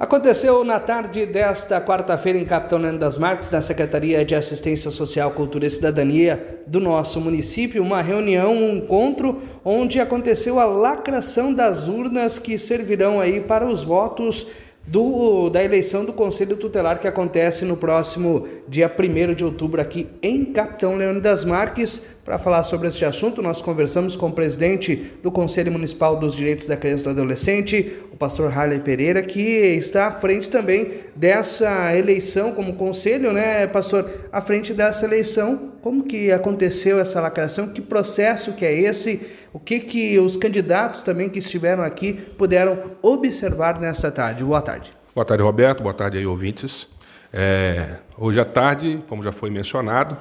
Aconteceu na tarde desta quarta-feira em Capitão Leandro das Marques, na Secretaria de Assistência Social, Cultura e Cidadania do nosso município, uma reunião, um encontro, onde aconteceu a lacração das urnas que servirão aí para os votos do, da eleição do Conselho Tutelar que acontece no próximo dia 1 de outubro aqui em Capitão das Marques. Para falar sobre este assunto, nós conversamos com o presidente do Conselho Municipal dos Direitos da Criança e do Adolescente, o pastor Harley Pereira, que está à frente também dessa eleição como conselho, né, pastor? À frente dessa eleição, como que aconteceu essa lacração? Que processo que é esse? o que, que os candidatos também que estiveram aqui puderam observar nesta tarde. Boa tarde. Boa tarde, Roberto. Boa tarde aí, ouvintes. É, hoje à tarde, como já foi mencionado,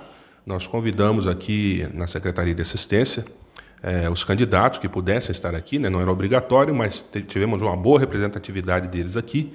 nós convidamos aqui na Secretaria de Assistência é, os candidatos que pudessem estar aqui, né? não era obrigatório, mas tivemos uma boa representatividade deles aqui,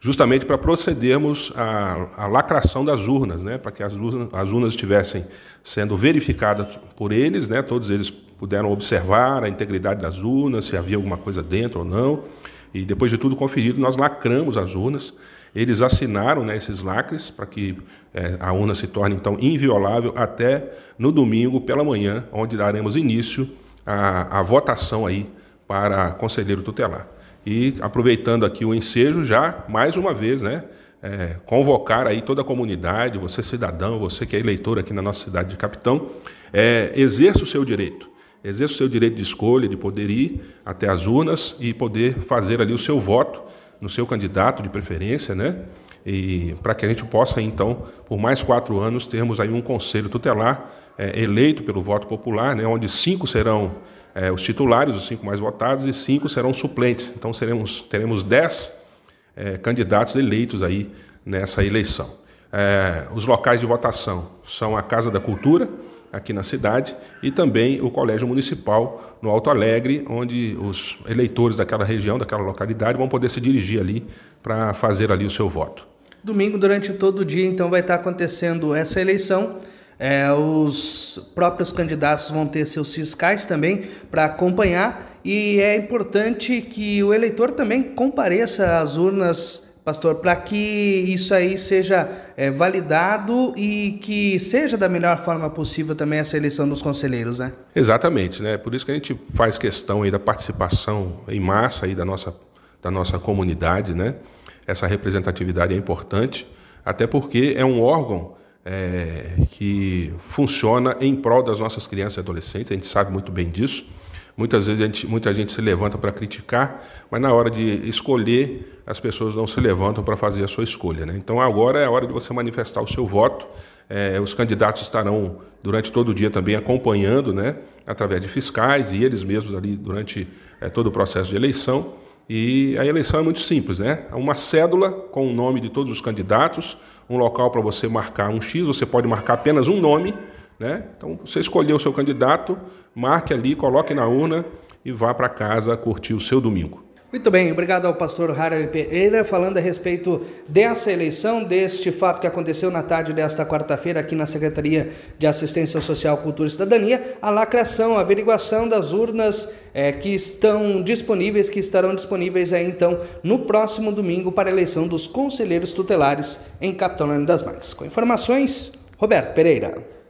justamente para procedermos à, à, lacração das urnas, né? para que as urnas, as urnas estivessem sendo verificadas por eles, né? todos eles puderam observar a integridade das urnas, se havia alguma coisa dentro ou não. E depois de tudo conferido, nós lacramos as urnas. Eles assinaram né, esses lacres para que é, a urna se torne então inviolável até no domingo pela manhã, onde daremos início à, à votação aí para conselheiro tutelar. E aproveitando aqui o ensejo, já mais uma vez, né, é, convocar aí toda a comunidade, você cidadão, você que é eleitor aqui na nossa cidade de Capitão, é, exerça o seu direito exerça o seu direito de escolha, de poder ir até as urnas e poder fazer ali o seu voto no seu candidato de preferência, né? E para que a gente possa, então, por mais quatro anos, termos aí um conselho tutelar é, eleito pelo voto popular, né? onde cinco serão é, os titulares, os cinco mais votados, e cinco serão suplentes. Então seremos, teremos dez é, candidatos eleitos aí nessa eleição. os locais de votação são a Casa da Cultura, aqui na cidade, e também o Colégio Municipal no Alto Alegre, onde os eleitores daquela região, daquela localidade, vão poder se dirigir ali para fazer ali o seu voto. Domingo, durante todo o dia, então, vai estar acontecendo essa eleição. É, os próprios candidatos vão ter seus fiscais também para acompanhar e é importante que o eleitor também compareça às urnas pastor, para que isso aí seja é, validado e que seja da melhor forma possível também essa eleição dos conselheiros, né? Exatamente, né? Por isso que a gente faz questão aí da participação em massa aí da nossa, da nossa comunidade, né? Essa representatividade é importante, até porque é um órgão é, que funciona em prol das nossas crianças e adolescentes, a gente sabe muito bem disso. Muitas vezes gente, muita gente se levanta para criticar, mas na hora de escolher, as pessoas não se levantam para fazer a sua escolha. Né? Então agora é a hora de você manifestar o seu voto. É, os candidatos estarão durante todo o dia também acompanhando, né, através de fiscais e eles mesmos ali durante é, todo o processo de eleição. E a eleição é muito simples, né? É uma cédula com o nome de todos os candidatos, um local para você marcar um X, você pode marcar apenas um nome né? Então, você escolheu o seu candidato, marque ali, coloque na urna e vá para casa curtir o seu domingo. Muito bem, obrigado ao pastor Harry Pereira falando a respeito dessa eleição, deste fato que aconteceu na tarde desta quarta-feira aqui na Secretaria de Assistência Social, Cultura e Cidadania, a lacração, a averiguação das urnas é, que estão disponíveis, que estarão disponíveis aí então no próximo domingo para a eleição dos conselheiros tutelares em Capitolândia das Marques. Com informações, Roberto Pereira.